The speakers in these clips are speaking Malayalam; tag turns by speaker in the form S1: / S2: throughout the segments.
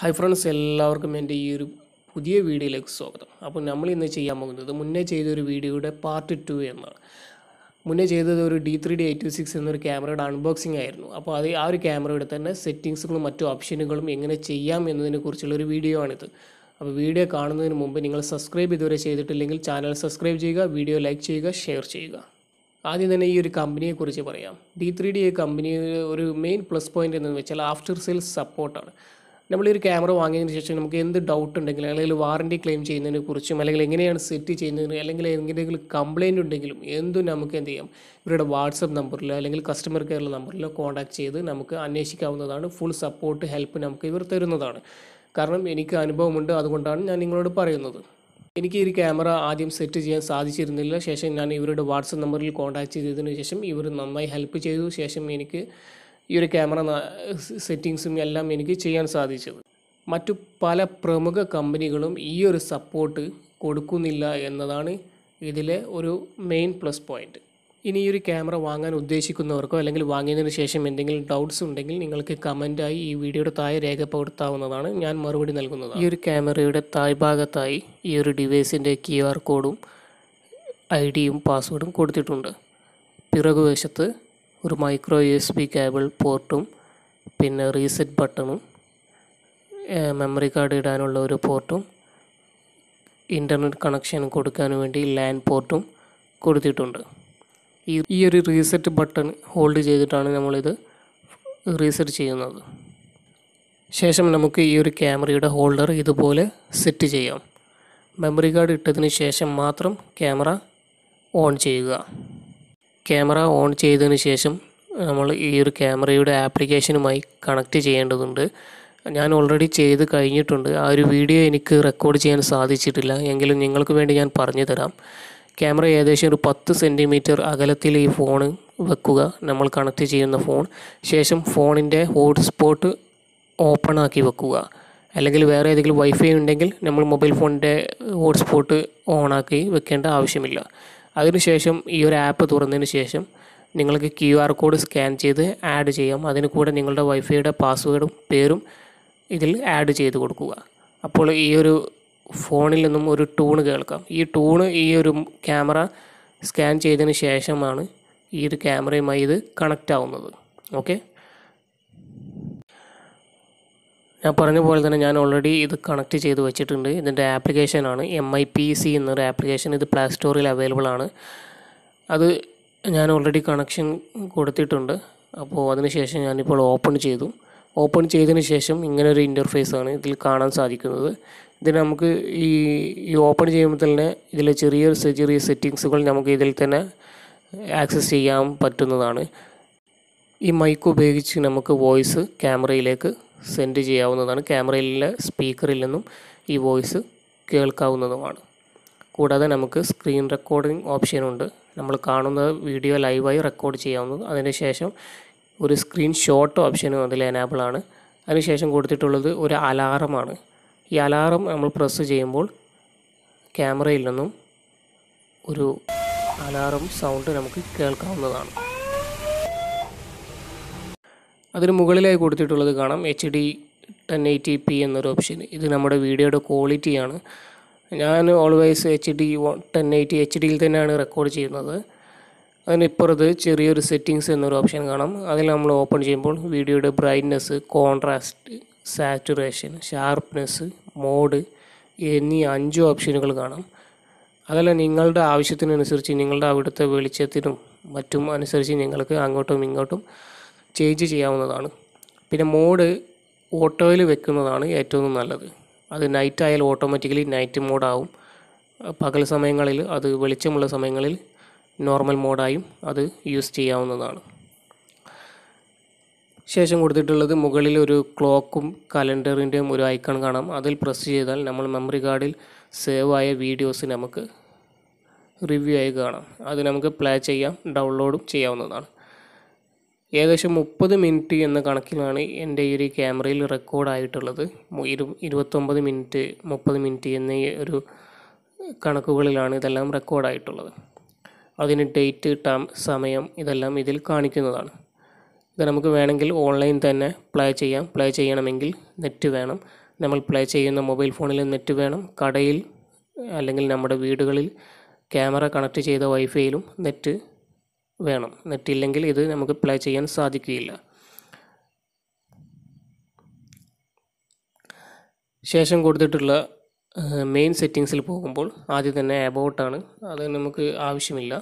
S1: ഹായ് ഫ്രണ്ട്സ് എല്ലാവർക്കും എൻ്റെ ഈ ഒരു പുതിയ വീഡിയോയിലേക്ക് സ്വാഗതം അപ്പോൾ നമ്മൾ ഇന്ന് ചെയ്യാൻ പോകുന്നത് മുന്നേ ചെയ്തൊരു വീഡിയോയുടെ പാർട്ട് ടു എന്നാണ് മുന്നേ ചെയ്തത് ഒരു D three D eight two six എന്നൊരു ക്യാമറയുടെ അൺബോക്സിംഗ് ആയിരുന്നു അപ്പോൾ അത് ആ ഒരു ക്യാമറയുടെ തന്നെ സെറ്റിങ്സുകളും മറ്റു ഓപ്ഷനുകളും എങ്ങനെ ചെയ്യാം ഒരു വീഡിയോ ആണിത് അപ്പോൾ വീഡിയോ കാണുന്നതിന് മുമ്പ് നിങ്ങൾ സബ്സ്ക്രൈബ് ഇതുവരെ ചെയ്തിട്ടില്ലെങ്കിൽ ചാനൽ സബ്സ്ക്രൈബ് ചെയ്യുക വീഡിയോ ലൈക്ക് ചെയ്യുക ഷെയർ ചെയ്യുക ആദ്യം തന്നെ ഈ ഒരു കമ്പനിയെക്കുറിച്ച് പറയാം ഡി ത്രീ ഡി കമ്പനിയുടെ ഒരു മെയിൻ പ്ലസ് പോയിൻ്റ് എന്ന് വെച്ചാൽ ആഫ്റ്റർ സെയിൽസ് സപ്പോർട്ടാണ് നമ്മൾ ഈ ഒരു ക്യാമറ വാങ്ങിയതിന് ശേഷം നമുക്ക് എന്ത് ഡൗട്ട് ഉണ്ടെങ്കിലും അല്ലെങ്കിൽ വാറണ്ടി ക്ലെയിം ചെയ്യുന്നതിനെ കുറിച്ചും അല്ലെങ്കിൽ എങ്ങനെയാണ് സെറ്റ് ചെയ്യുന്നതിന് അല്ലെങ്കിൽ എന്തെങ്കിലും കംപ്ലയിൻ്റ് ഉണ്ടെങ്കിലും എന്തും നമുക്ക് എന്ത് ചെയ്യാം ഇവരുടെ വാട്സപ്പ് നമ്പറിലോ അല്ലെങ്കിൽ കസ്റ്റമർ കെയർ നമ്പറിലോ കോൺടാക്ട് ചെയ്ത് നമുക്ക് അന്വേഷിക്കാവുന്നതാണ് ഫുൾ സപ്പോർട്ട് ഹെൽപ്പ് നമുക്ക് ഇവർ തരുന്നതാണ് കാരണം എനിക്ക് അനുഭവമുണ്ട് അതുകൊണ്ടാണ് ഞാൻ നിങ്ങളോട് പറയുന്നത് എനിക്ക് ഈ ക്യാമറ ആദ്യം സെറ്റ് ചെയ്യാൻ സാധിച്ചിരുന്നില്ല ശേഷം ഞാൻ ഇവരുടെ വാട്സപ്പ് നമ്പറിൽ കോൺടാക്ട് ചെയ്തതിനു ശേഷം ഇവർ നന്നായി ഹെൽപ്പ് ചെയ്തു ശേഷം എനിക്ക് ഈ ഒരു ക്യാമറ സെറ്റിങ്സും എല്ലാം എനിക്ക് ചെയ്യാൻ സാധിച്ചത് മറ്റു പല പ്രമുഖ കമ്പനികളും ഈ ഒരു സപ്പോർട്ട് കൊടുക്കുന്നില്ല എന്നതാണ് ഇതിലെ ഒരു മെയിൻ പ്ലസ് പോയിൻറ്റ് ഇനി ഈ ഒരു ക്യാമറ വാങ്ങാൻ ഉദ്ദേശിക്കുന്നവർക്കോ അല്ലെങ്കിൽ വാങ്ങിയതിന് ശേഷം എന്തെങ്കിലും ഡൗട്ട്സ് ഉണ്ടെങ്കിൽ നിങ്ങൾക്ക് കമൻറ്റായി ഈ വീഡിയോയുടെ താഴെ രേഖപ്പെടുത്താവുന്നതാണ് ഞാൻ മറുപടി നൽകുന്നത് ഈ ഒരു ക്യാമറയുടെ ഭാഗത്തായി ഈ ഒരു ഡിവൈസിൻ്റെ ക്യു ആർ കോഡും ഐ ഡിയും പാസ്വേഡും കൊടുത്തിട്ടുണ്ട് പിറകുവശത്ത് ഒരു micro U S B cable പോർട്ടും പിന്നെ റീസെറ്റ് ബട്ടണും മെമ്മറി കാർഡ് ഇടാനുള്ള ഒരു പോർട്ടും ഇൻ്റർനെറ്റ് കണക്ഷൻ കൊടുക്കാൻ വേണ്ടി ലാൻഡ് പോർട്ടും കൊടുത്തിട്ടുണ്ട് ഈ ഈ ഒരു റീസെറ്റ് ബട്ടൺ ഹോൾഡ് ചെയ്തിട്ടാണ് നമ്മളിത് റീസെറ്റ് ചെയ്യുന്നത് ശേഷം നമുക്ക് ഈ ഒരു ക്യാമറയുടെ ഹോൾഡർ ഇതുപോലെ സെറ്റ് ചെയ്യാം മെമ്മറി കാർഡ് ഇട്ടതിന് ശേഷം മാത്രം ക്യാമറ ഓൺ ചെയ്യുക ക്യാമറ ഓൺ ചെയ്തതിന് ശേഷം നമ്മൾ ഈ ഒരു ക്യാമറയുടെ ആപ്ലിക്കേഷനുമായി കണക്റ്റ് ചെയ്യേണ്ടതുണ്ട് ഞാൻ ഓൾറെഡി ചെയ്ത് കഴിഞ്ഞിട്ടുണ്ട് ആ ഒരു വീഡിയോ എനിക്ക് റെക്കോർഡ് ചെയ്യാൻ സാധിച്ചിട്ടില്ല എങ്കിലും നിങ്ങൾക്ക് വേണ്ടി ഞാൻ പറഞ്ഞു തരാം ക്യാമറ ഏകദേശം ഒരു പത്ത് സെൻറ്റിമീറ്റർ അകലത്തിൽ ഈ ഫോൺ വെക്കുക നമ്മൾ കണക്ട് ചെയ്യുന്ന ഫോൺ ശേഷം ഫോണിൻ്റെ ഹോട്ട്സ്പോട്ട് ഓപ്പൺ ആക്കി വെക്കുക അല്ലെങ്കിൽ വേറെ ഏതെങ്കിലും വൈഫൈ ഉണ്ടെങ്കിൽ നമ്മൾ മൊബൈൽ ഫോണിൻ്റെ ഹോട്ട്സ്പോട്ട് ഓണാക്കി വെക്കേണ്ട ആവശ്യമില്ല അതിനുശേഷം ഈ ഒരു ആപ്പ് തുറന്നതിന് ശേഷം നിങ്ങൾക്ക് ക്യു ആർ കോഡ് സ്കാൻ ചെയ്ത് ആഡ് ചെയ്യാം അതിന് കൂടെ നിങ്ങളുടെ വൈഫൈയുടെ പാസ്വേഡും പേരും ഇതിൽ ആഡ് ചെയ്ത് കൊടുക്കുക അപ്പോൾ ഈ ഒരു ഫോണിൽ നിന്നും ഒരു ടൂണ് കേൾക്കാം ഈ ടൂണ് ഈ ഒരു ക്യാമറ സ്കാൻ ചെയ്തതിന് ശേഷമാണ് ഈ ഒരു ക്യാമറയുമായി ഇത് കണക്റ്റ് ആവുന്നത് ഓക്കെ ഞാൻ പറഞ്ഞ പോലെ തന്നെ ഞാൻ ഓൾറെഡി ഇത് കണക്ട് ചെയ്ത് വെച്ചിട്ടുണ്ട് ഇതിൻ്റെ ആപ്ലിക്കേഷനാണ് എം ഐ പി സി എന്നൊരു ആപ്ലിക്കേഷൻ ഇത് പ്ലേ സ്റ്റോറിൽ അവൈലബിൾ ആണ് അത് ഞാൻ ഓൾറെഡി കണക്ഷൻ കൊടുത്തിട്ടുണ്ട് അപ്പോൾ ശേഷം ഞാനിപ്പോൾ ഓപ്പൺ ചെയ്തു ഓപ്പൺ ചെയ്തതിന് ശേഷം ഇങ്ങനെ ഒരു ആണ് ഇതിൽ കാണാൻ സാധിക്കുന്നത് ഇതിന് നമുക്ക് ഈ ഈ ഓപ്പൺ ചെയ്യുമ്പോൾ തന്നെ ഇതിലെ ചെറിയ ചെറിയ സെറ്റിങ്സുകൾ നമുക്ക് ഇതിൽ തന്നെ ആക്സസ് ചെയ്യാൻ പറ്റുന്നതാണ് ഈ മൈക്ക് ഉപയോഗിച്ച് നമുക്ക് വോയിസ് ക്യാമറയിലേക്ക് സെൻഡ് ചെയ്യാവുന്നതാണ് ക്യാമറയിലെ സ്പീക്കറിൽ നിന്നും ഈ വോയിസ് കേൾക്കാവുന്നതുമാണ് കൂടാതെ നമുക്ക് സ്ക്രീൻ റെക്കോർഡിംഗ് ഓപ്ഷനുണ്ട് നമ്മൾ കാണുന്ന വീഡിയോ ലൈവായി റെക്കോർഡ് ചെയ്യാവുന്നത് അതിനുശേഷം ഒരു സ്ക്രീൻ ഷോട്ട് ഓപ്ഷനും അതിൽ എനാബിൾ ആണ് അതിനുശേഷം കൊടുത്തിട്ടുള്ളത് ഒരു അലാറമാണ് ഈ അലാറം നമ്മൾ പ്രസ് ചെയ്യുമ്പോൾ ക്യാമറയിൽ നിന്നും ഒരു അലാറം സൗണ്ട് നമുക്ക് കേൾക്കാവുന്നതാണ് അതിന് മുകളിലായി കൊടുത്തിട്ടുള്ളത് കാണാം H D ten eighty P എന്നൊരു ഓപ്ഷൻ ഇത് നമ്മുടെ വീഡിയോയുടെ ക്വാളിറ്റിയാണ് ഞാൻ always H D ten eighty H ഡിയിൽ തന്നെയാണ് റെക്കോർഡ് ചെയ്യുന്നത് അതിനിപ്പുറത്ത് ചെറിയൊരു സെറ്റിങ്സ് എന്നൊരു ഓപ്ഷൻ കാണാം അതിൽ നമ്മൾ ഓപ്പൺ ചെയ്യുമ്പോൾ വീഡിയോയുടെ brightness contrast saturation sharpness mode എന്നീ അഞ്ച് ഓപ്ഷനുകൾ കാണാം അതല്ല നിങ്ങളുടെ ആവശ്യത്തിനനുസരിച്ച് നിങ്ങളുടെ അവിടുത്തെ വെളിച്ചത്തിനും മറ്റും അനുസരിച്ച് നിങ്ങൾക്ക് അങ്ങോട്ടും ഇങ്ങോട്ടും ചേഞ്ച് ചെയ്യാവുന്നതാണ് പിന്നെ മോഡ് ഓട്ടോയിൽ വെക്കുന്നതാണ് ഏറ്റവും നല്ലത് അത് നൈറ്റ് ആയാൽ ഓട്ടോമാറ്റിക്കലി നൈറ്റ് മോഡാവും പകൽ സമയങ്ങളിൽ അത് വെളിച്ചമുള്ള സമയങ്ങളിൽ നോർമൽ മോഡായും അത് യൂസ് ചെയ്യാവുന്നതാണ് ശേഷം കൊടുത്തിട്ടുള്ളത് മുകളിൽ ഒരു ക്ലോക്കും കലണ്ടറിൻ്റെയും ഒരു ഐക്കൺ കാണാം അതിൽ പ്രസ് ചെയ്താൽ നമ്മൾ മെമ്മറി കാർഡിൽ സേവ് ആയ വീഡിയോസ് നമുക്ക് റിവ്യൂ ആയി കാണാം അത് നമുക്ക് പ്ലേ ചെയ്യാം ഡൗൺലോഡും ചെയ്യാവുന്നതാണ് ഏകദേശം മുപ്പത് മിനിറ്റ് എന്ന കണക്കിലാണ് എൻ്റെ ഈ ഒരു ക്യാമറയിൽ റെക്കോർഡായിട്ടുള്ളത് ഇരു ഇരുപത്തൊമ്പത് മിനിറ്റ് മുപ്പത് മിനിറ്റ് എന്നീ ഒരു കണക്കുകളിലാണ് ഇതെല്ലാം റെക്കോർഡായിട്ടുള്ളത് അതിന് ഡേറ്റ് ടൈം സമയം ഇതെല്ലാം ഇതിൽ കാണിക്കുന്നതാണ് ഇത് നമുക്ക് വേണമെങ്കിൽ ഓൺലൈൻ തന്നെ പ്ലേ ചെയ്യാം പ്ലേ ചെയ്യണമെങ്കിൽ നെറ്റ് വേണം നമ്മൾ പ്ലേ ചെയ്യുന്ന മൊബൈൽ ഫോണിൽ നെറ്റ് വേണം കടയിൽ അല്ലെങ്കിൽ നമ്മുടെ വീടുകളിൽ ക്യാമറ കണക്ട് ചെയ്ത വൈഫൈയിലും നെറ്റ് വേണം എന്നിട്ടില്ലെങ്കിൽ ഇത് നമുക്ക് അപ്ലൈ ചെയ്യാൻ സാധിക്കുകയില്ല ശേഷം കൊടുത്തിട്ടുള്ള മെയിൻ സെറ്റിങ്സിൽ പോകുമ്പോൾ ആദ്യം തന്നെ എബൌട്ടാണ് അത് നമുക്ക് ആവശ്യമില്ല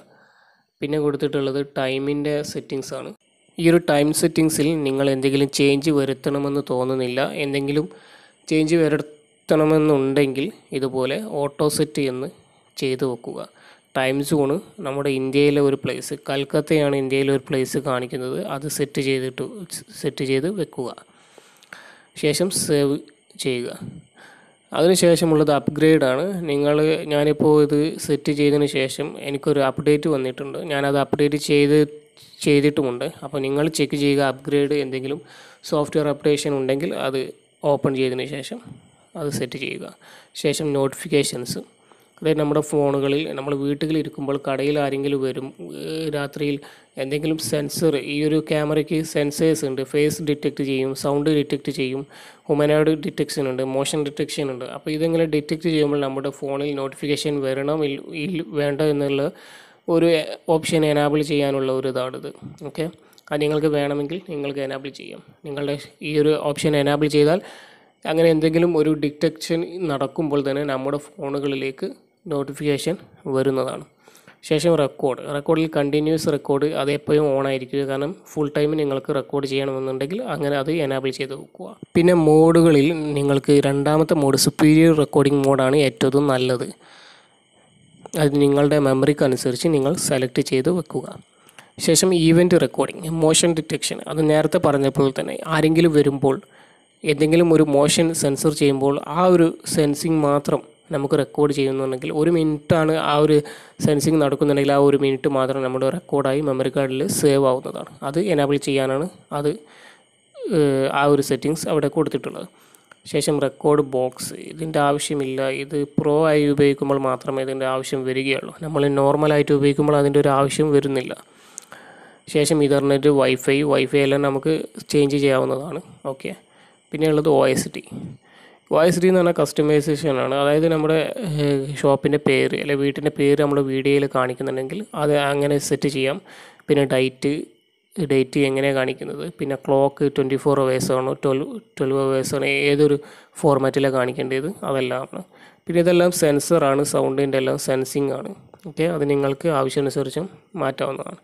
S1: പിന്നെ കൊടുത്തിട്ടുള്ളത് ടൈമിൻ്റെ സെറ്റിങ്സ് ആണ് ഈ ഒരു ടൈം സെറ്റിങ്സിൽ നിങ്ങൾ എന്തെങ്കിലും ചേഞ്ച് വരുത്തണമെന്ന് തോന്നുന്നില്ല എന്തെങ്കിലും ചേഞ്ച് വരുത്തണമെന്നുണ്ടെങ്കിൽ ഇതുപോലെ ഓട്ടോ സെറ്റ് എന്ന് ചെയ്തു വെക്കുക ടൈം സോണ് നമ്മുടെ ഇന്ത്യയിലെ ഒരു പ്ലേസ് കൽക്കത്തയാണ് ഇന്ത്യയിലെ ഒരു പ്ലേസ് കാണിക്കുന്നത് അത് സെറ്റ് ചെയ്തിട്ട് സെറ്റ് ചെയ്ത് വെക്കുക ശേഷം സേവ് ചെയ്യുക അതിനുശേഷമുള്ളത് അപ്ഗ്രേഡാണ് നിങ്ങൾ ഞാനിപ്പോൾ ഇത് സെറ്റ് ചെയ്തതിന് ശേഷം എനിക്കൊരു അപ്ഡേറ്റ് വന്നിട്ടുണ്ട് ഞാനത് അപ്ഡേറ്റ് ചെയ്ത് ചെയ്തിട്ടുമുണ്ട് അപ്പോൾ നിങ്ങൾ ചെക്ക് ചെയ്യുക അപ്ഗ്രേഡ് എന്തെങ്കിലും സോഫ്റ്റ്വെയർ അപ്ഡേഷൻ ഉണ്ടെങ്കിൽ അത് ഓപ്പൺ ചെയ്തതിന് ശേഷം അത് സെറ്റ് ചെയ്യുക ശേഷം നോട്ടിഫിക്കേഷൻസ് അതായത് നമ്മുടെ ഫോണുകളിൽ നമ്മൾ വീട്ടിലിരിക്കുമ്പോൾ കടയിൽ ആരെങ്കിലും വരും രാത്രിയിൽ എന്തെങ്കിലും സെൻസർ ഈ ഒരു ക്യാമറയ്ക്ക് സെൻസേഴ്സ് ഉണ്ട് ഫേസ് ഡിറ്റക്റ്റ് ചെയ്യും സൗണ്ട് ഡിറ്റക്റ്റ് ചെയ്യും ഹുമനോയിഡ് ഡിറ്റക്ഷൻ ഉണ്ട് മോഷൻ ഡിറ്റക്ഷൻ ഉണ്ട് അപ്പോൾ ഇതെങ്ങനെ ഡിറ്റക്റ്റ് ചെയ്യുമ്പോൾ നമ്മുടെ ഫോണിൽ നോട്ടിഫിക്കേഷൻ വരണോ ഇല്ല വേണ്ട എന്നുള്ള ഒരു ഓപ്ഷൻ എനാബിൾ ചെയ്യാനുള്ള ഒരു ഇതാണിത് ഓക്കെ അത് നിങ്ങൾക്ക് വേണമെങ്കിൽ നിങ്ങൾക്ക് എനാബിൾ ചെയ്യാം നിങ്ങളുടെ ഈ ഒരു ഓപ്ഷൻ എനാബിൾ ചെയ്താൽ അങ്ങനെ എന്തെങ്കിലും ഒരു ഡിറ്റക്ഷൻ നടക്കുമ്പോൾ തന്നെ നമ്മുടെ ഫോണുകളിലേക്ക് നോട്ടിഫിക്കേഷൻ വരുന്നതാണ് ശേഷം റെക്കോർഡ് റെക്കോർഡിൽ കണ്ടിന്യൂസ് റെക്കോർഡ് അത് എപ്പോഴും ഓൺ ആയിരിക്കുക കാരണം ഫുൾ ടൈം നിങ്ങൾക്ക് റെക്കോർഡ് ചെയ്യണമെന്നുണ്ടെങ്കിൽ അങ്ങനെ അത് എനാബിൾ ചെയ്ത് വെക്കുക പിന്നെ മോഡുകളിൽ നിങ്ങൾക്ക് രണ്ടാമത്തെ മോഡ് സുപ്പീരിയർ റെക്കോർഡിംഗ് മോഡാണ് ഏറ്റവും നല്ലത് അത് നിങ്ങളുടെ മെമ്മറിക്ക് അനുസരിച്ച് നിങ്ങൾ സെലക്ട് ചെയ്ത് വെക്കുക ശേഷം ഈവൻറ്റ് റെക്കോർഡിംഗ് മോഷൻ ഡിറ്റക്ഷൻ അത് നേരത്തെ പറഞ്ഞപ്പോൾ തന്നെ ആരെങ്കിലും വരുമ്പോൾ എന്തെങ്കിലും ഒരു മോഷൻ സെൻസർ ചെയ്യുമ്പോൾ ആ ഒരു സെൻസിങ് മാത്രം നമുക്ക് റെക്കോർഡ് ചെയ്യുന്നുണ്ടെങ്കിൽ ഒരു മിനിറ്റാണ് ആ ഒരു സെൻസിങ് നടക്കുന്നുണ്ടെങ്കിൽ ആ ഒരു മിനിറ്റ് മാത്രം നമ്മുടെ റെക്കോർഡായി മെമ്മറി കാർഡിൽ സേവ് ആവുന്നതാണ് അത് എനാബിൾ ചെയ്യാനാണ് അത് ആ ഒരു സെറ്റിങ്സ് അവിടെ കൊടുത്തിട്ടുള്ളത് ശേഷം റെക്കോർഡ് ബോക്സ് ഇതിൻ്റെ ആവശ്യമില്ല ഇത് പ്രോ ആയി ഉപയോഗിക്കുമ്പോൾ മാത്രമേ ഇതിൻ്റെ ആവശ്യം വരികയുള്ളൂ നമ്മൾ നോർമലായിട്ട് ഉപയോഗിക്കുമ്പോൾ അതിൻ്റെ ഒരു ആവശ്യം വരുന്നില്ല ശേഷം ഇൻ്റർനെറ്റ് വൈഫൈ വൈഫൈ എല്ലാം നമുക്ക് ചേഞ്ച് ചെയ്യാവുന്നതാണ് ഓക്കെ പിന്നെയുള്ളത് ഒ എസ് ടി വോയിസ് റീ എന്ന് പറഞ്ഞാൽ കസ്റ്റമൈസേഷൻ ആണ് അതായത് നമ്മുടെ ഷോപ്പിൻ്റെ പേര് അല്ലെങ്കിൽ വീട്ടിൻ്റെ പേര് നമ്മൾ വീഡിയോയിൽ കാണിക്കുന്നുണ്ടെങ്കിൽ അത് അങ്ങനെ സെറ്റ് ചെയ്യാം പിന്നെ ഡൈറ്റ് ഡേറ്റ് എങ്ങനെയാണ് കാണിക്കുന്നത് പിന്നെ ക്ലോക്ക് ട്വൻറ്റി ഫോർ ആണോ ട്വൽവ് ട്വൽവ് ആണോ ഏതൊരു ഫോർമാറ്റിലാണ് കാണിക്കേണ്ടത് അതെല്ലാം പിന്നെ ഇതെല്ലാം സെൻസറാണ് സൗണ്ടിൻ്റെ എല്ലാം സെൻസിങ് ആണ് ഓക്കെ അത് നിങ്ങൾക്ക് ആവശ്യമനുസരിച്ചും മാറ്റാവുന്നതാണ്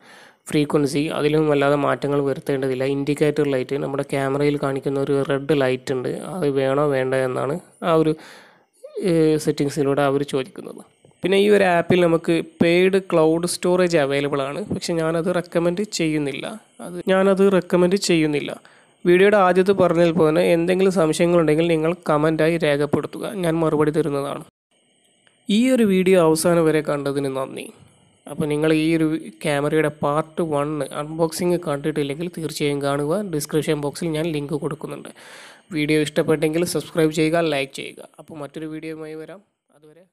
S1: ഫ്രീക്വൻസി അതിലും വല്ലാതെ മാറ്റങ്ങൾ വരുത്തേണ്ടതില്ല ഇൻഡിക്കേറ്റർ ലൈറ്റ് നമ്മുടെ ക്യാമറയിൽ കാണിക്കുന്ന ഒരു റെഡ് ലൈറ്റ് ഉണ്ട് അത് വേണോ വേണ്ട എന്നാണ് ആ ഒരു സെറ്റിങ്സിലൂടെ അവർ ചോദിക്കുന്നത് പിന്നെ ഈ ഒരു ആപ്പിൽ നമുക്ക് പെയ്ഡ് ക്ലൗഡ് സ്റ്റോറേജ് അവൈലബിൾ ആണ് പക്ഷെ ഞാനത് റെക്കമെൻഡ് ചെയ്യുന്നില്ല അത് ഞാനത് റെക്കമെൻഡ് ചെയ്യുന്നില്ല വീഡിയോയുടെ ആദ്യത്തെ പറഞ്ഞതിൽ പോലെ എന്തെങ്കിലും സംശയങ്ങളുണ്ടെങ്കിൽ നിങ്ങൾ കമൻറ്റായി രേഖപ്പെടുത്തുക ഞാൻ മറുപടി തരുന്നതാണ് ഈ ഒരു വീഡിയോ അവസാനം വരെ കണ്ടതിന് നന്ദി അപ്പോൾ നിങ്ങൾ ഈ ഒരു ക്യാമറയുടെ പാർട്ട് വണ്ണ് അൺബോക്സിങ് കണ്ടിട്ടില്ലെങ്കിൽ തീർച്ചയായും കാണുക ഡിസ്ക്രിപ്ഷൻ ബോക്സിൽ ഞാൻ ലിങ്ക് കൊടുക്കുന്നുണ്ട് വീഡിയോ ഇഷ്ടപ്പെട്ടെങ്കിൽ സബ്സ്ക്രൈബ് ചെയ്യുക ലൈക്ക് ചെയ്യുക അപ്പോൾ മറ്റൊരു വീഡിയോയുമായി വരാം അതുവരെ